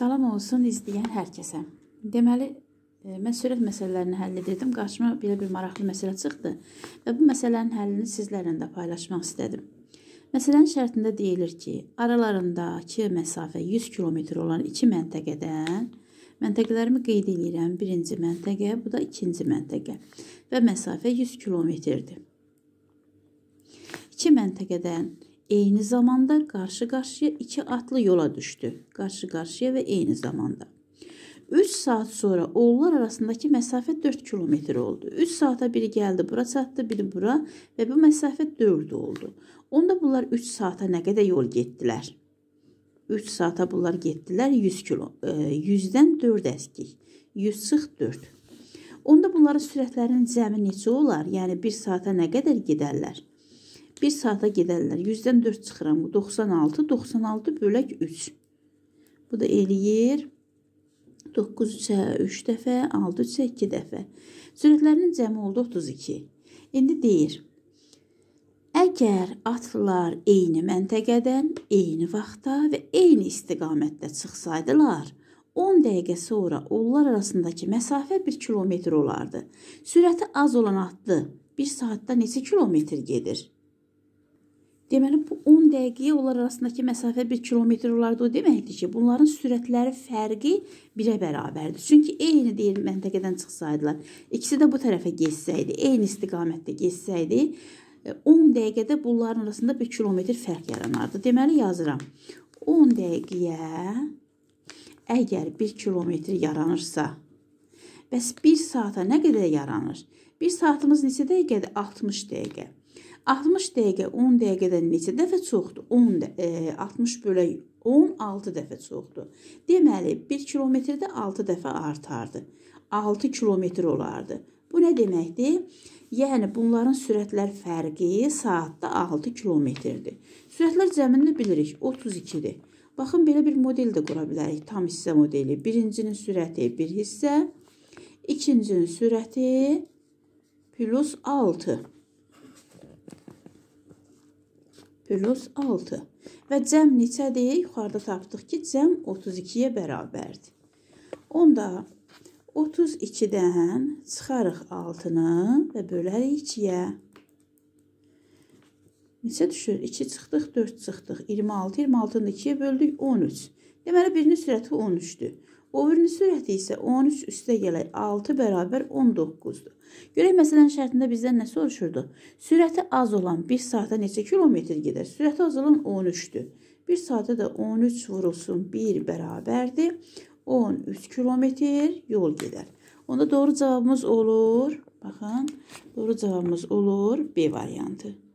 Salam olsun izləyən hər kəsə. Deməli, e, mən sürət məsələlərini həll edirdim. Qarşıma belə bir maraqlı məsələ çıxdı və bu məsələnin həllini sizlərlə də paylaşmaq istədim. Məsələnin şərtində deyilir ki, aralarındakı məsafə 100 kilometr olan iki məntəqədən məntəqələrimi qeyd edirəm. Birinci məntəqə, bu da ikinci məntəqə və məsafə 100 kilometrdir. İki məntəqədən Eyni zamanda qarşı-qarşıya iki atlı yola düşdü. Qarşı-qarşıya və eyni zamanda. 3 saat sonra oğullar arasındakı məsafə 4 kilometr oldu. 3 saata biri gəldi, bura çatdı, biri bura və bu məsafə 4 oldu. Onda bunlar 3 saata nə qədər yol getdilər? 3 saata bunlar getdilər 100 kilo. 100-dən e, 4 əskik. 100 çıx 4. Onda bunların sürətlərinin cəmi neçə olar? Yəni 1 saata nə qədər gedərlər? 1 saata gedərlər. 100-dən 4 çıxıram. 96, 96 bölək 3. Bu da eləyir 9 3-ə 3 dəfə, 6 3-ə 2 dəfə. Sürətlərinin cəmi oldu 32. İndi deyir. Əgər atlılar eyni məntəqədən, eyni vaxtda və eyni istiqamətdə çıxsaydılar, 10 dəqiqə sonra onlar arasındakı məsafə 1 kilometr olardı. Sürəti az olan atlı 1 saatda neçə kilometr gedir? Deməli, bu 10 dəqiqəyə onlar arasındakı məsafə 1 kilometr olardı. O deməkdir ki, bunların sürətləri fərqi birə bərabərdir. Çünki eyni deyil məntəqədən çıxsaydılar, ikisi də bu tərəfə geçsəydi, eyni istiqamətdə geçsəydi, 10 e, dəqiqədə bunların arasında 1 kilometr fərq yaranardı. Deməli, yazıram. 10 dəqiqəyə əgər 1 kilometr yaranırsa, bəs 1 saata nə qədər yaranır? 1 saatımız neçə dəqiqədir? 60 dəqiqə. 60 dəqiqə 10 dəqiqədən neçə dəfə çoxdur? 10 e, 60 bölək 10 6 dəfə çoxdur. Deməli 1 kilometrdə 6 dəfə artardı. 6 kilometr olardı. Bu nə deməkdir? Yəni bunların sürətlər fərqi saatda 6 kilometrdir. Sürətlər cəmini bilirik 32-dir. Baxın belə bir model də qura bilərik. Tam hissə modeli. Birincinin sürəti 1 bir hissə, ikincinin sürəti plus 6. plus 6. Və cəm neçədir? Yuxarıda tapdıq ki, cəm 32-yə bərabərdir. Onda 32-dən çıxarıq 6-nı və bölərik 2-yə. Neçə düşür? 2 çıxdıq, 4 çıxdıq. 26, 26-nı 2-yə böldük, 13. Deməli, birinin sürəti 13-dür. O birinin sürəti isə 13 üstə gələk 6 bərabər 19-dur. Görək məsələnin şərtində bizdən nə soruşurdu? Sürəti az olan 1 saata neçə kilometr gedər? Sürəti az olan 13-dür. 1 saata da 13 vurulsun 1 bərabərdir. 13 kilometr yol gedər. Onda doğru cavabımız olur. Baxın, doğru cavabımız olur B variantı.